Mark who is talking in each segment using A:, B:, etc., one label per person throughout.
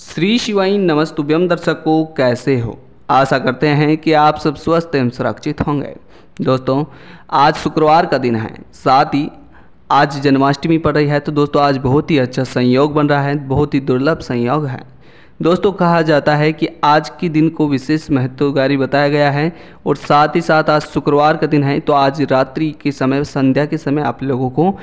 A: श्री शिवाई नमस्तुभ्यम दर्शकों कैसे हो आशा करते हैं कि आप सब स्वस्थ एवं सुरक्षित होंगे दोस्तों आज शुक्रवार का दिन है साथ ही आज जन्माष्टमी पड़ रही है तो दोस्तों आज बहुत ही अच्छा संयोग बन रहा है बहुत ही दुर्लभ संयोग है दोस्तों कहा जाता है कि आज के दिन को विशेष महत्वकारी बताया गया है और साथ ही साथ आज शुक्रवार का दिन है तो आज रात्रि के समय संध्या के समय आप लोगों को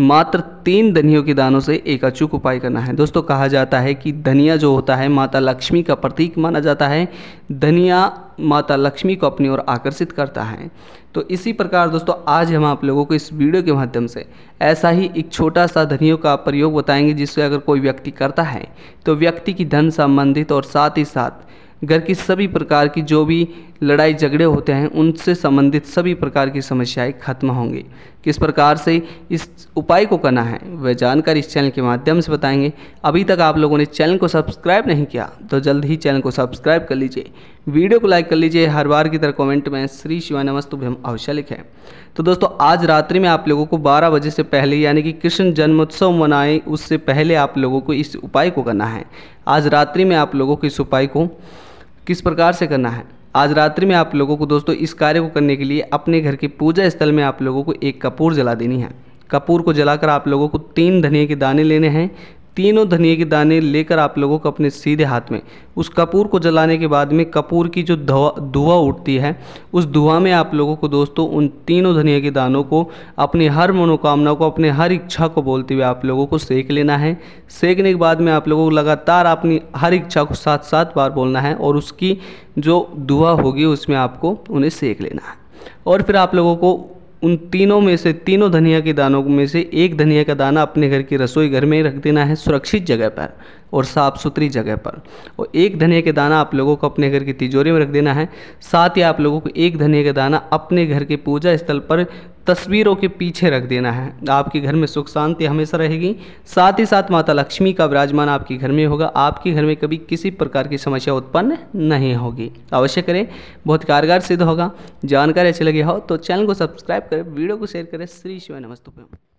A: मात्र तीन धनियों के दानों से एक अचूक उपाय करना है दोस्तों कहा जाता है कि धनिया जो होता है माता लक्ष्मी का प्रतीक माना जाता है धनिया माता लक्ष्मी को अपनी ओर आकर्षित करता है तो इसी प्रकार दोस्तों आज हम आप लोगों को इस वीडियो के माध्यम से ऐसा ही एक छोटा सा धनियों का प्रयोग बताएंगे जिससे अगर कोई व्यक्ति करता है तो व्यक्ति की धन संबंधित और साथ ही साथ घर की सभी प्रकार की जो भी लड़ाई झगड़े होते हैं उनसे संबंधित सभी प्रकार की समस्याएं खत्म होंगी किस प्रकार से इस उपाय को करना है वह जानकारी इस चैनल के माध्यम से बताएंगे अभी तक आप लोगों ने चैनल को सब्सक्राइब नहीं किया तो जल्द ही चैनल को सब्सक्राइब कर लीजिए वीडियो को लाइक कर लीजिए हर बार की तरह कमेंट में श्री शिवाय नमस्तुभ्यम अवश्य लिखें तो दोस्तों आज रात्रि में आप लोगों को बारह बजे से पहले यानी कि कृष्ण जन्मोत्सव मनाएं उससे पहले आप लोगों को इस उपाय को करना है आज रात्रि में आप लोगों को इस उपाय को किस प्रकार से करना है आज रात्रि में आप लोगों को दोस्तों इस कार्य को करने के लिए अपने घर के पूजा स्थल में आप लोगों को एक कपूर जला देनी है कपूर को जलाकर आप लोगों को तीन धनिया के दाने लेने हैं तीनों धनिया के दाने लेकर आप लोगों को अपने सीधे हाथ में उस कपूर को जलाने के बाद में कपूर की जो धुआं उठती है उस धुआं में आप लोगों को दोस्तों उन तीनों धनिया के दानों को अपनी हर मनोकामना को अपने हर इच्छा को बोलते हुए आप लोगों को सेक लेना है सेकने के बाद में आप लोगों को लगातार अपनी हर इच्छा को सात सात बार बोलना है और उसकी जो दुआ होगी उसमें आपको उन्हें सेक लेना है और फिर आप लोगों को उन तीनों में से तीनों धनिया के दानों में से एक धनिया का दाना अपने घर की रसोई घर में ही रख देना है सुरक्षित जगह पर और साफ़ सुथरी जगह पर और एक धनिया के दाना आप लोगों को अपने घर की तिजोरी में रख देना है साथ ही आप लोगों को एक धनिया का दाना अपने घर के पूजा स्थल पर तस्वीरों के पीछे रख देना है आपके घर में सुख शांति हमेशा रहेगी साथ ही साथ माता लक्ष्मी का विराजमान आपके घर में होगा आपके घर में कभी किसी प्रकार की समस्या उत्पन्न नहीं होगी अवश्य करें बहुत कारगर सिद्ध होगा जानकारी अच्छी लगी हो तो चैनल को सब्सक्राइब करें वीडियो को शेयर करें श्री शिव नमस्तुभ्यम